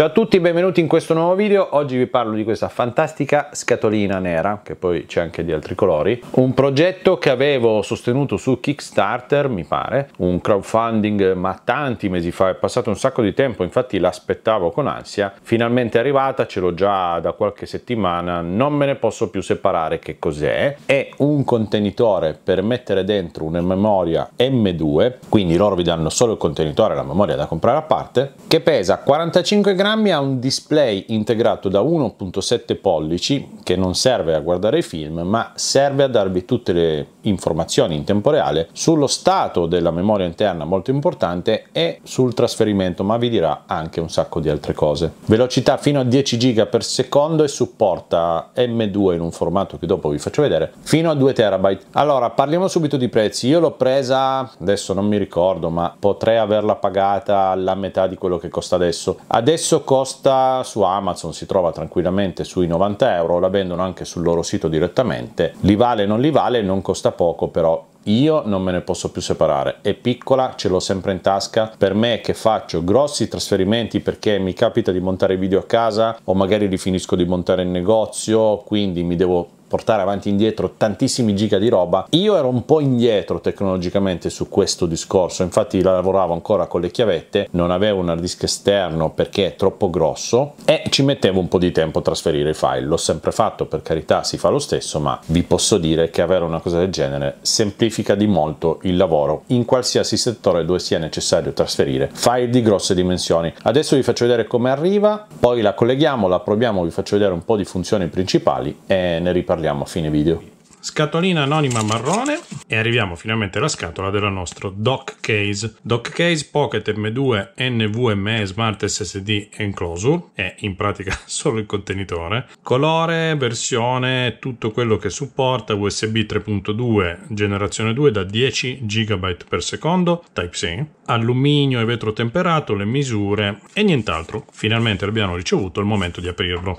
Ciao a tutti, benvenuti in questo nuovo video. Oggi vi parlo di questa fantastica scatolina nera, che poi c'è anche di altri colori. Un progetto che avevo sostenuto su Kickstarter, mi pare, un crowdfunding, ma tanti mesi fa, è passato un sacco di tempo, infatti l'aspettavo con ansia. Finalmente è arrivata, ce l'ho già da qualche settimana, non me ne posso più separare che cos'è. È un contenitore per mettere dentro una memoria M2, quindi loro vi danno solo il contenitore, e la memoria da comprare a parte, che pesa 45 grammi Programmi ha un display integrato da 1.7 pollici che non serve a guardare i film ma serve a darvi tutte le informazioni in tempo reale sullo stato della memoria interna molto importante e sul trasferimento ma vi dirà anche un sacco di altre cose. Velocità fino a 10 giga per secondo e supporta M2 in un formato che dopo vi faccio vedere fino a 2 terabyte. Allora parliamo subito di prezzi. Io l'ho presa adesso non mi ricordo ma potrei averla pagata la metà di quello che costa adesso. Adesso costa su Amazon, si trova tranquillamente sui 90 euro, la vendono anche sul loro sito direttamente. Li vale, non li vale, non costa poco, però io non me ne posso più separare. È piccola, ce l'ho sempre in tasca. Per me che faccio grossi trasferimenti perché mi capita di montare video a casa o magari li finisco di montare in negozio, quindi mi devo portare avanti e indietro tantissimi giga di roba. Io ero un po' indietro tecnologicamente su questo discorso, infatti lavoravo ancora con le chiavette, non avevo un hard disk esterno perché è troppo grosso e ci mettevo un po' di tempo a trasferire i file. L'ho sempre fatto, per carità, si fa lo stesso, ma vi posso dire che avere una cosa del genere semplifica di molto il lavoro in qualsiasi settore dove sia necessario trasferire file di grosse dimensioni. Adesso vi faccio vedere come arriva, poi la colleghiamo, la proviamo, vi faccio vedere un po' di funzioni principali e ne riparliamo parliamo a fine video. Scatolina anonima marrone e arriviamo finalmente alla scatola della nostra dock case. Dock case Pocket M2 NVMe Smart SSD Enclosure, è in pratica solo il contenitore. Colore, versione, tutto quello che supporta USB 3.2 generazione 2 da 10 GB per secondo, Type-C, alluminio e vetro temperato, le misure e nient'altro. Finalmente abbiamo ricevuto, il momento di aprirlo.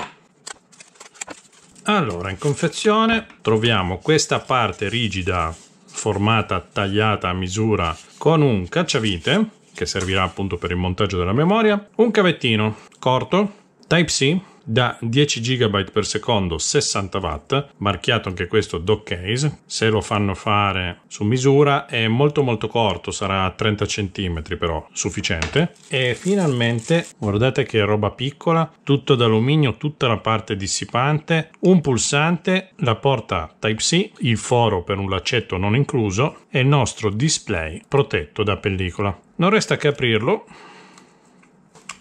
Allora, in confezione troviamo questa parte rigida formata, tagliata a misura con un cacciavite che servirà appunto per il montaggio della memoria, un cavettino corto Type-C da 10 GB per secondo 60 W, marchiato anche questo dock case, se lo fanno fare su misura è molto molto corto, sarà 30 cm però sufficiente e finalmente guardate che roba piccola, tutto d'alluminio, tutta la parte dissipante, un pulsante, la porta Type-C, il foro per un laccetto non incluso e il nostro display protetto da pellicola. Non resta che aprirlo,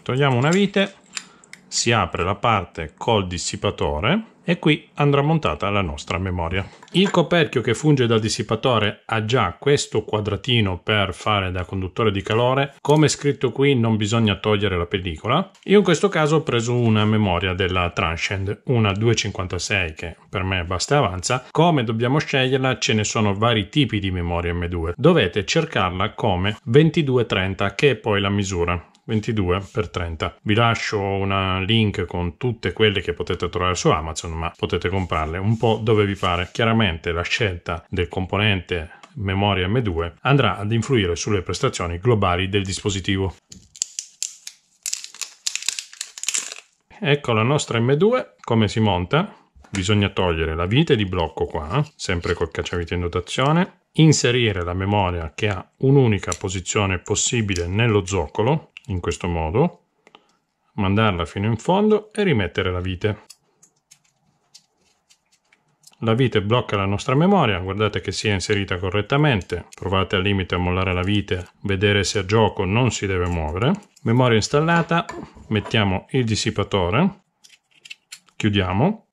togliamo una vite si apre la parte col dissipatore e qui andrà montata la nostra memoria. Il coperchio che funge da dissipatore ha già questo quadratino per fare da conduttore di calore. Come scritto qui non bisogna togliere la pellicola. Io in questo caso ho preso una memoria della Transcend, una 256 che per me basta e avanza. Come dobbiamo sceglierla? Ce ne sono vari tipi di memoria M2. Dovete cercarla come 2230 che è poi la misura. 22 per 30 vi lascio una link con tutte quelle che potete trovare su Amazon ma potete comprarle un po' dove vi pare chiaramente la scelta del componente memoria M2 andrà ad influire sulle prestazioni globali del dispositivo ecco la nostra M2 come si monta bisogna togliere la vite di blocco qua sempre col cacciavite in dotazione inserire la memoria che ha un'unica posizione possibile nello zoccolo in questo modo, mandarla fino in fondo e rimettere la vite. La vite blocca la nostra memoria, guardate che sia inserita correttamente, provate al limite a mollare la vite, vedere se a gioco non si deve muovere. Memoria installata, mettiamo il dissipatore, chiudiamo.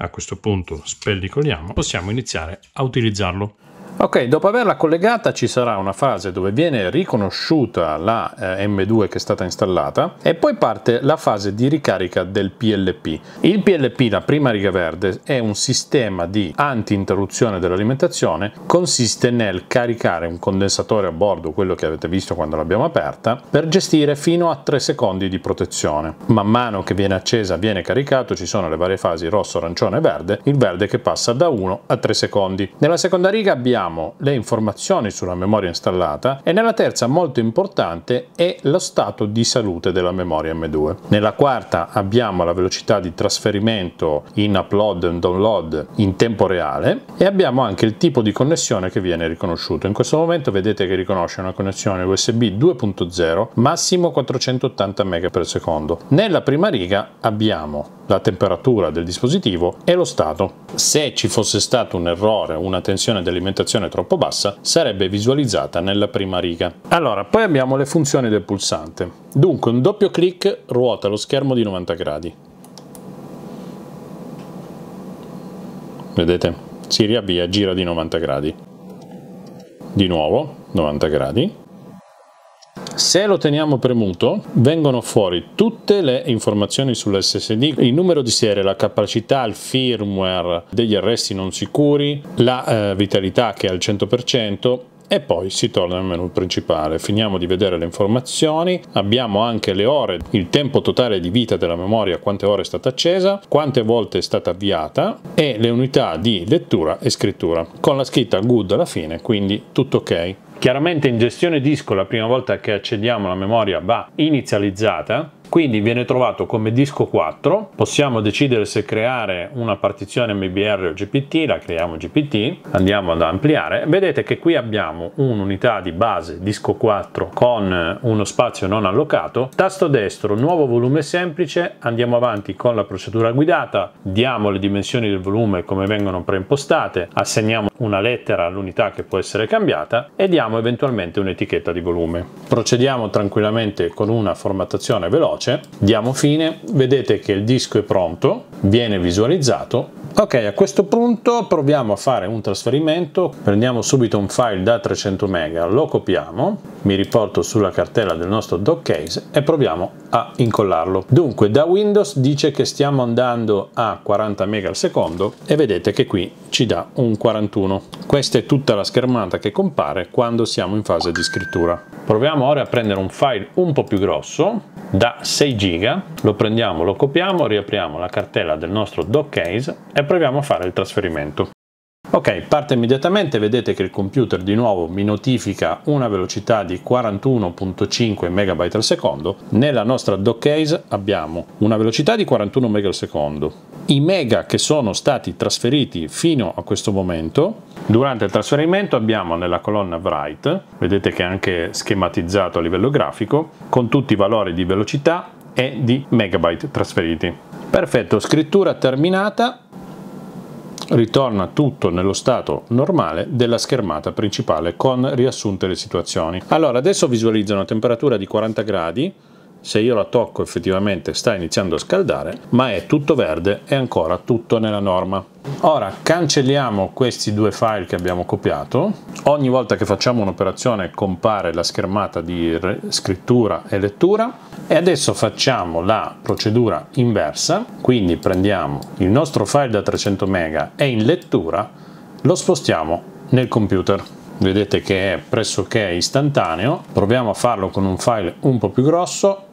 A questo punto spellicoliamo, possiamo iniziare a utilizzarlo. Ok, dopo averla collegata ci sarà una fase dove viene riconosciuta la eh, M2 che è stata installata e poi parte la fase di ricarica del PLP. Il PLP, la prima riga verde, è un sistema di anti-interruzione dell'alimentazione, consiste nel caricare un condensatore a bordo, quello che avete visto quando l'abbiamo aperta, per gestire fino a 3 secondi di protezione. Man mano che viene accesa, viene caricato, ci sono le varie fasi rosso, arancione e verde, il verde che passa da 1 a 3 secondi. Nella seconda riga abbiamo abbiamo le informazioni sulla memoria installata e nella terza molto importante è lo stato di salute della memoria M2. Nella quarta abbiamo la velocità di trasferimento in upload e download in tempo reale e abbiamo anche il tipo di connessione che viene riconosciuto. In questo momento vedete che riconosce una connessione USB 2.0 massimo 480 ms. Nella prima riga abbiamo la temperatura del dispositivo e lo stato. Se ci fosse stato un errore, una tensione di alimentazione risoluzione troppo bassa sarebbe visualizzata nella prima riga. Allora, poi abbiamo le funzioni del pulsante. Dunque, un doppio clic ruota lo schermo di 90 gradi. Vedete? Si riavvia, gira di 90 gradi. Di nuovo, 90 gradi. Se lo teniamo premuto vengono fuori tutte le informazioni sull'SSD, il numero di serie, la capacità, il firmware degli arresti non sicuri, la eh, vitalità che è al 100%, e poi si torna al menu principale. Finiamo di vedere le informazioni, abbiamo anche le ore, il tempo totale di vita della memoria, quante ore è stata accesa, quante volte è stata avviata e le unità di lettura e scrittura con la scritta good alla fine, quindi tutto ok. Chiaramente in gestione disco la prima volta che accediamo la memoria va inizializzata quindi viene trovato come disco 4, possiamo decidere se creare una partizione MBR o GPT, la creiamo GPT, andiamo ad ampliare, vedete che qui abbiamo un'unità di base disco 4 con uno spazio non allocato, tasto destro nuovo volume semplice, andiamo avanti con la procedura guidata, diamo le dimensioni del volume come vengono preimpostate, assegniamo una lettera all'unità che può essere cambiata e diamo eventualmente un'etichetta di volume. Procediamo tranquillamente con una formattazione veloce veloce, diamo fine, vedete che il disco è pronto, viene visualizzato. Ok, a questo punto proviamo a fare un trasferimento, prendiamo subito un file da 300 MB, lo copiamo, mi riporto sulla cartella del nostro dock case e proviamo a incollarlo. Dunque da Windows dice che stiamo andando a 40 MB al secondo e vedete che qui ci dà un 41. Questa è tutta la schermata che compare quando siamo in fase di scrittura. Proviamo ora a prendere un file un po' più grosso da 6 giga, lo prendiamo, lo copiamo, riapriamo la cartella del nostro dock case e proviamo a fare il trasferimento. Ok, parte immediatamente, vedete che il computer di nuovo mi notifica una velocità di 41.5 MB al secondo. Nella nostra dock case abbiamo una velocità di 41 MB al secondo. I mega che sono stati trasferiti fino a questo momento. Durante il trasferimento abbiamo nella colonna write, vedete che è anche schematizzato a livello grafico, con tutti i valori di velocità e di megabyte trasferiti. Perfetto, scrittura terminata ritorna tutto nello stato normale della schermata principale con riassunte le situazioni. Allora adesso visualizzo una temperatura di 40 gradi se io la tocco effettivamente sta iniziando a scaldare, ma è tutto verde e ancora tutto nella norma. Ora cancelliamo questi due file che abbiamo copiato. Ogni volta che facciamo un'operazione compare la schermata di scrittura e lettura e adesso facciamo la procedura inversa, quindi prendiamo il nostro file da 300 MB e in lettura lo spostiamo nel computer vedete che è pressoché istantaneo proviamo a farlo con un file un po più grosso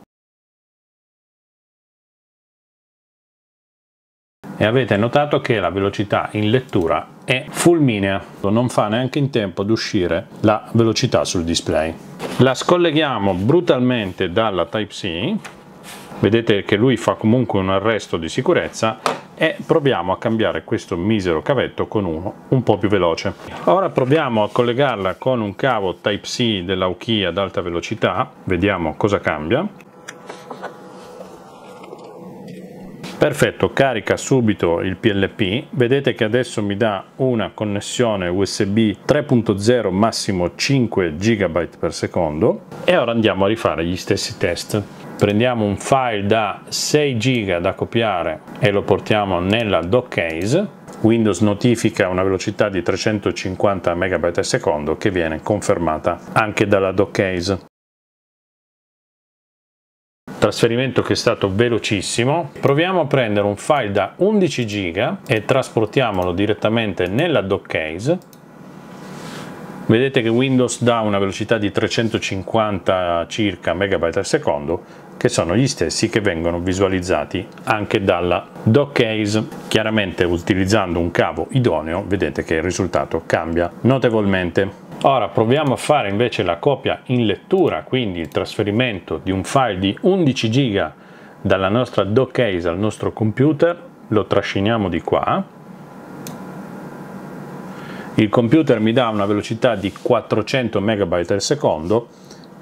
e avete notato che la velocità in lettura è fulminea, non fa neanche in tempo ad uscire la velocità sul display. La scolleghiamo brutalmente dalla Type-C, vedete che lui fa comunque un arresto di sicurezza e proviamo a cambiare questo misero cavetto con uno un po' più veloce. Ora proviamo a collegarla con un cavo Type-C della dell'Aukia ad alta velocità, vediamo cosa cambia. Perfetto, carica subito il PLP, vedete che adesso mi dà una connessione USB 3.0 massimo 5 GB per secondo e ora andiamo a rifare gli stessi test. Prendiamo un file da 6 GB da copiare e lo portiamo nella dock case Windows notifica una velocità di 350 MB/s che viene confermata anche dalla dock case trasferimento che è stato velocissimo. Proviamo a prendere un file da 11 giga e trasportiamolo direttamente nella dock case. Vedete che Windows dà una velocità di 350 circa megabyte al secondo che sono gli stessi che vengono visualizzati anche dalla dock case. Chiaramente utilizzando un cavo idoneo vedete che il risultato cambia notevolmente. Ora proviamo a fare invece la copia in lettura, quindi il trasferimento di un file di 11 GB dalla nostra case al nostro computer, lo trasciniamo di qua. Il computer mi dà una velocità di 400 MB al secondo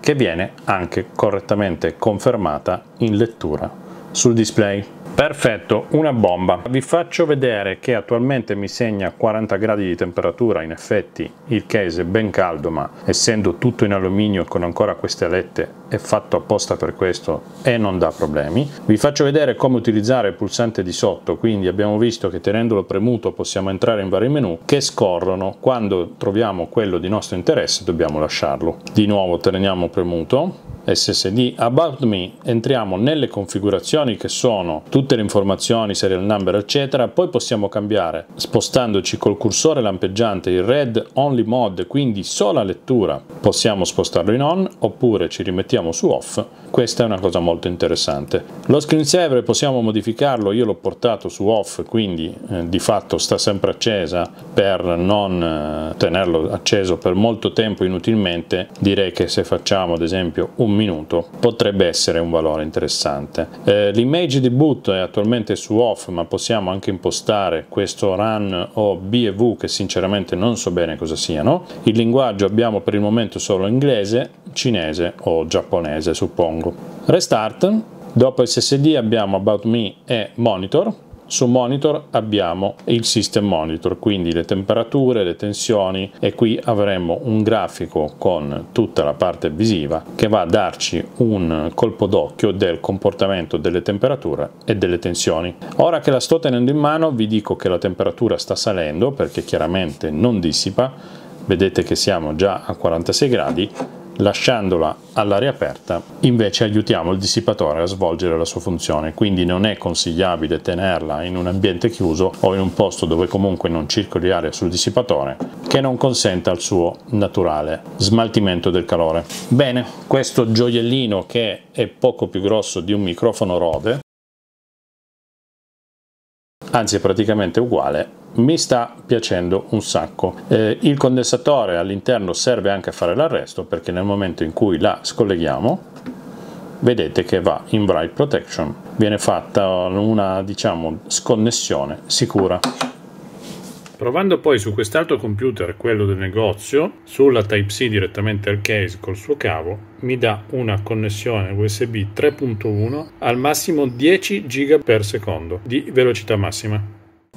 che viene anche correttamente confermata in lettura sul display. Perfetto, una bomba. Vi faccio vedere che attualmente mi segna 40 gradi di temperatura, in effetti il case è ben caldo, ma essendo tutto in alluminio con ancora queste alette è fatto apposta per questo e non dà problemi. Vi faccio vedere come utilizzare il pulsante di sotto, quindi abbiamo visto che tenendolo premuto possiamo entrare in vari menu che scorrono, quando troviamo quello di nostro interesse dobbiamo lasciarlo. Di nuovo teniamo premuto SSD About Me entriamo nelle configurazioni che sono tutte le informazioni, serial number eccetera, poi possiamo cambiare spostandoci col cursore lampeggiante il Red Only Mode, quindi sola lettura, possiamo spostarlo in On oppure ci rimettiamo su Off questa è una cosa molto interessante. Lo screensaver possiamo modificarlo, io l'ho portato su off, quindi eh, di fatto sta sempre accesa per non eh, tenerlo acceso per molto tempo inutilmente, direi che se facciamo ad esempio un minuto potrebbe essere un valore interessante. Eh, L'image di boot è attualmente su off, ma possiamo anche impostare questo run o BEV che sinceramente non so bene cosa siano. Il linguaggio abbiamo per il momento solo inglese, cinese o giapponese suppongo lungo. Restart, dopo SSD abbiamo About Me e Monitor, su monitor abbiamo il system monitor, quindi le temperature, le tensioni e qui avremo un grafico con tutta la parte visiva che va a darci un colpo d'occhio del comportamento delle temperature e delle tensioni. Ora che la sto tenendo in mano vi dico che la temperatura sta salendo perché chiaramente non dissipa, vedete che siamo già a 46 gradi lasciandola all'aria aperta invece aiutiamo il dissipatore a svolgere la sua funzione quindi non è consigliabile tenerla in un ambiente chiuso o in un posto dove comunque non circoli aria sul dissipatore che non consenta il suo naturale smaltimento del calore bene questo gioiellino che è poco più grosso di un microfono Rode anzi è praticamente uguale mi sta piacendo un sacco. Eh, il condensatore all'interno serve anche a fare l'arresto perché nel momento in cui la scolleghiamo vedete che va in bright protection viene fatta una diciamo sconnessione sicura Provando poi su quest'altro computer, quello del negozio, sulla Type-C direttamente al case col suo cavo, mi dà una connessione USB 3.1 al massimo 10 Gbps di velocità massima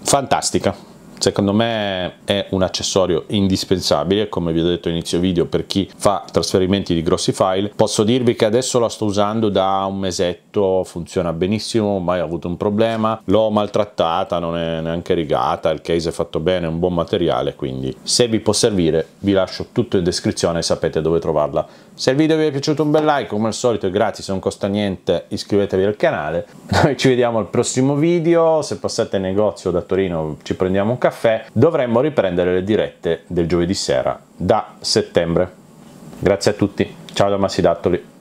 fantastica Secondo me è un accessorio indispensabile, come vi ho detto inizio video, per chi fa trasferimenti di grossi file. Posso dirvi che adesso la sto usando da un mesetto, funziona benissimo, mai avuto un problema. L'ho maltrattata, non è neanche rigata, il case è fatto bene, è un buon materiale, quindi se vi può servire vi lascio tutto in descrizione sapete dove trovarla se il video vi è piaciuto un bel like, come al solito è gratis, non costa niente, iscrivetevi al canale. Noi ci vediamo al prossimo video, se passate in negozio da Torino ci prendiamo un caffè. Dovremmo riprendere le dirette del giovedì sera da settembre. Grazie a tutti, ciao da Dattoli.